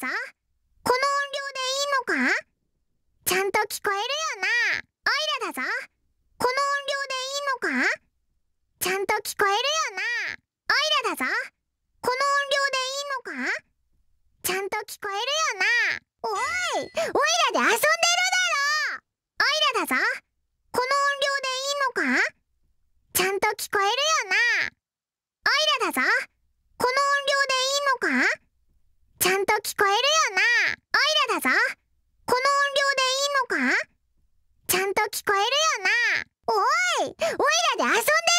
さこの音量でいいのかちゃんと聞こえるよなおいらだぞこの音量でいいのかちゃんと聞こえるよなおいらだぞこの音量でいいのかちゃんと聞こえるよなおいおいらで遊んでるだろおいらだぞこの音量でいいのかちゃんと聞こえるよなおいらだぞこの音量でいいのかちゃんと聞こえるよなオイラだぞこの音量でいいのかちゃんと聞こえるよなおいオイラで遊んで